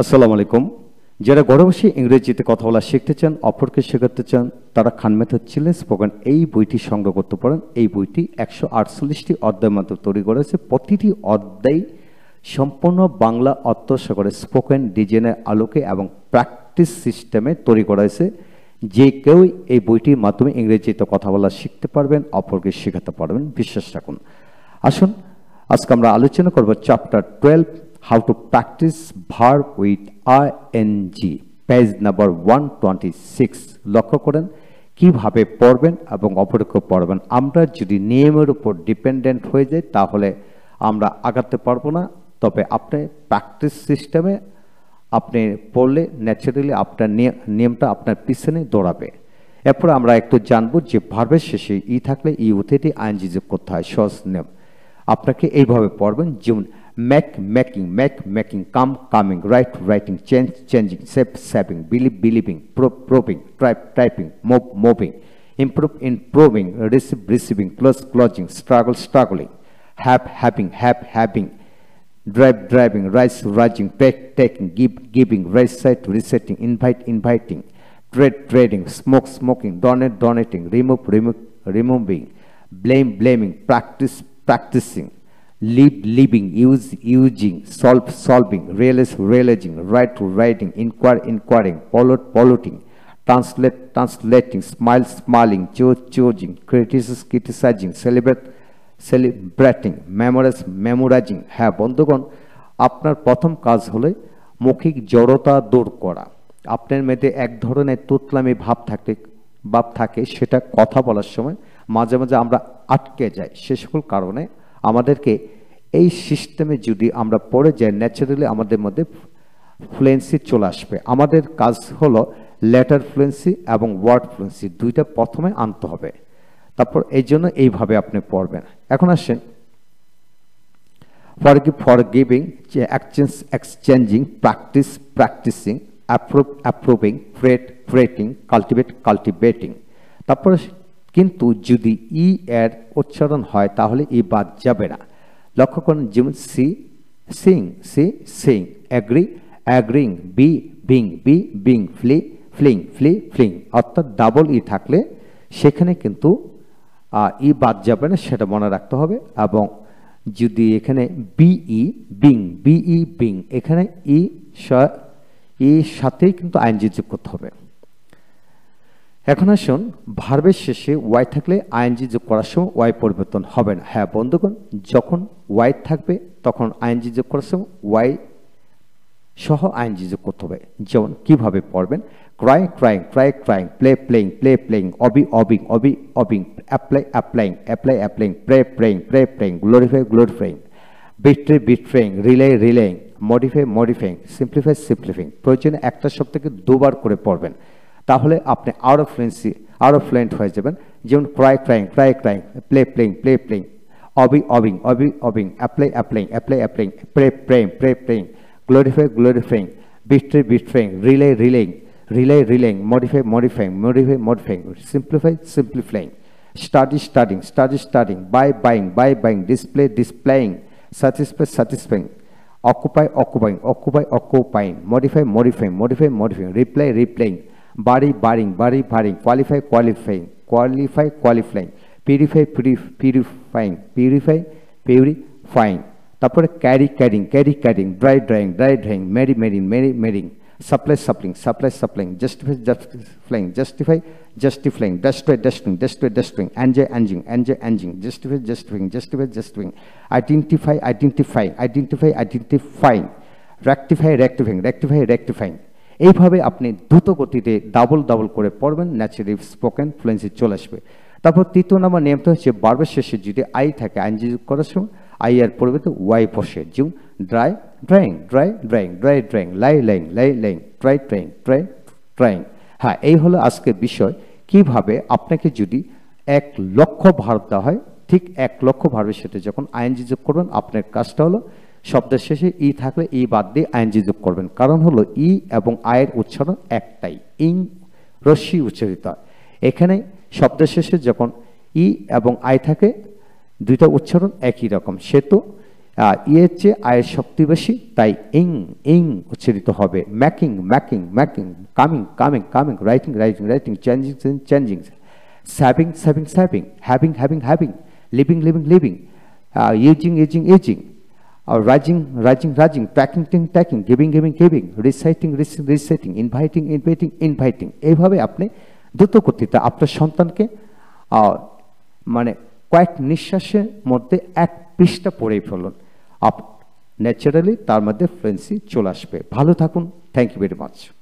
আসসালামু আলাইকুম যারা ঘরে বসে ইংরেজিতে কথা বলা শিখতে চান অপরকে শেখাতে চান তারা খান মেথড ছিলে স্পোকেন এই বইটি সংগ্রহ করতে পারেন এই বইটি একশো আটচল্লিশটি অধ্যায়ের মাধ্যমে তৈরি করা হয়েছে প্রতিটি অধ্যায় সম্পূর্ণ বাংলা অর্থসাগরে স্পোকেন ডিজাইনের আলোকে এবং প্র্যাকটিস সিস্টেমে তৈরি করা হয়েছে যে কেউ এই বইটির মাধ্যমে ইংরেজিতে কথা বলা শিখতে পারবেন অপরকে শেখাতে পারবেন বিশ্বাস রাখুন আসুন আজকে আমরা আলোচনা করব chapter twelve how to practice verb with ing page number one twenty six লক্ষ্য করেন কিভাবে পড়বেন এবং অপরক্ষ পড়বেন আমরা যদি নিয়মের উপর ডিপেন্ডেন্ট হয়ে যাই তাহলে আমরা আগাতে পারবো না তবে আপনি প্র্যাকটিস সিস্টেমে আপনি পড়লে ন্যাচারালি আপনার নিয়মটা আপনার পিছনে দৌড়াবে এরপর আমরা একটু জানবো যে ভার্বের শেষে ই থাকলে ই উঠেটি আইনজি যোগ করতে হয় সহজ নিয়ম আপনাকে এইভাবে পড়বেন যেমন make, making, make, making, come, coming, write, writing, change, changing, save, saving, believe, believing, probe, probing, type, typing, move, moving, improve, improving, receive, receiving, close, closing, struggle, struggling, have, having, have, having, drive, driving, rise, rising, take, taking, give, giving, reset, resetting, invite, inviting, trade, trading, smoke, smoking, donate, donating, remove, remove, removing, blame, blaming, practice, practicing, live, living, use, using, solve, solving, realize, realizing, write, writing, inquire, inquiring, pollute, polluting, translate, translating, smile, smiling, choose, choosing, criticism, criticizing, celebrate, celebrating memorize memorizing হ্যাঁ বন্ধুগণ আপনার প্রথম কাজ হলে মৌখিক জড়তা দূর করা আপনার মেয়েতে এক ধরনের তুতলামি ভাব থাকে ভাব থাকে সেটা কথা বলার সময় মাঝে মাঝে আমরা আটকে যাই সে সকল কারণে আমাদেরকে এই সিস্টেমে যদি আমরা পড়ে যাই ন্যাচারালি আমাদের মধ্যে ফ্লুয়েন্সি চলে আসবে আমাদের কাজ হলো লেটার ফ্লুয়েন্সি এবং ওয়ার্ড ফ্লুয়েন্সি দুইটা প্রথমে আনতে হবে তারপর এই জন্য এইভাবে আপনি পড়বেন এখন আসেন for for giving exchange exchanging practise practising approve approving fret fretting cultivate cultivating তারপরে কিন্তু যদি ই এর উচ্চারণ হয় তাহলে ই বাদ যাবে না লক্ষ্য করুন যেমন see seeing see seeing agree agreeing be being be being flee fleeing flee fleeing অর্থাৎ ডাবল ই থাকলে সেখানে কিন্তু ই বাদ যাবে না সেটা মনে রাখতে হবে এবং যদি এখানে বিই বিং বিই বিং এখানে ই ই সাথেই কিন্তু আইনজীবী করতে হবে এখন আসুন ভার্বের শেষে ওয়াই থাকলে আইএনজি যোগ করার সময় ওয়াই পরিবর্তন হবে না হ্যাঁ বন্ধুগণ যখন ওয়াই থাকবে তখন আইএনজি যোগ করার সময় ওয়াই সহ আইএনজি যোগ করতে হবে যেমন কীভাবে পড়বেন cry crying cry crying play playing play playing obey obeying obey obeying apply applying apply applying pray praying pray praying glorify glorifying betray betraying relay relaying modify modifying simplify simplifying প্রয়োজনে একটা শব্দকে দুবার করে পড়বেন তাহলে আপনি আরও ফ্লুয়েন্সি আরও ফ্লুয়েন্ট হয়ে যাবেন যেমন cry crying cry crying play playing play playing obey obeying obey obeying apply applying apply applying pray praying pray praying glorify glorifying betray betraying relay relaying relay relaying modify modifying modify modifying simplify simplifying study studying study studying buy buying buy buying display displaying satisfy satisfying occupy occupying occupy occupying modify modifying modify modifying reply replying body barring, body bodying qualify qualifying qualify qualifying purify purifying purify purifying তারপরে carry, carrying, carry, carrying, dry, drying, drying, drying, marry, marrying, marry, marrying, supply supplying supply supplying justify justifying justify justifying destroy destroying destroy destroying enjoy enjoying enjoy enjoying justify justifying justify justifying identify identifying identify identifying rectify rectifying rectify rectifying এইভাবে আপনি দ্রুত গতিতে double double করে পড়বেন naturally spoken fluency চলে আসবে তারপর তৃতীয় নাম্বার নিয়মটা হচ্ছে বারবার শেষে যদি আই থাকে আইনজি করার সময় আই আর পরিবর্তে ওয়াই বসে যেমন dry drying dry drying dry drying lie lying lie lying try trying try trying হ্যাঁ এই হলো আজকের বিষয় কিভাবে আপনাকে যদি এক লক্ষ ভারত দেওয়া হয় ঠিক এক লক্ষ ভারতের সাথে যখন আইনজি যোগ করবেন আপনার কাজটা হলো শব্দের শেষে ই থাকলে ই বাদ দিয়ে আইএনজি যোগ করবেন কারণ হলো ই এবং আয়ের উচ্চারণ একটাই ইং রশ্মি উচ্চারিত হয় এখানে শব্দের শেষে যখন ই এবং আয় থাকে দুইটা উচ্চারণ একই রকম সেতু ইয়ের চেয়ে আয়ের শক্তি বেশি তাই ইং ইং উচ্চারিত হবে making making making coming coming coming writing writing writing changing changing saving saving saving having having having living living living using using using or rising, rising, rising, packing, packing, packing, giving, giving, giving, reciting, reciting, reciting, inviting, inviting, inviting. এইভাবে আপনি দ্রুত করতে আপনার সন্তানকে মানে কয়েক নিঃশ্বাসের মধ্যে এক পৃষ্ঠা পড়েই ফেলুন আপ ন্যাচারালি তার মধ্যে ফ্লুয়েন্সি চলে আসবে ভালো থাকুন থ্যাংক ইউ ভেরি মাচ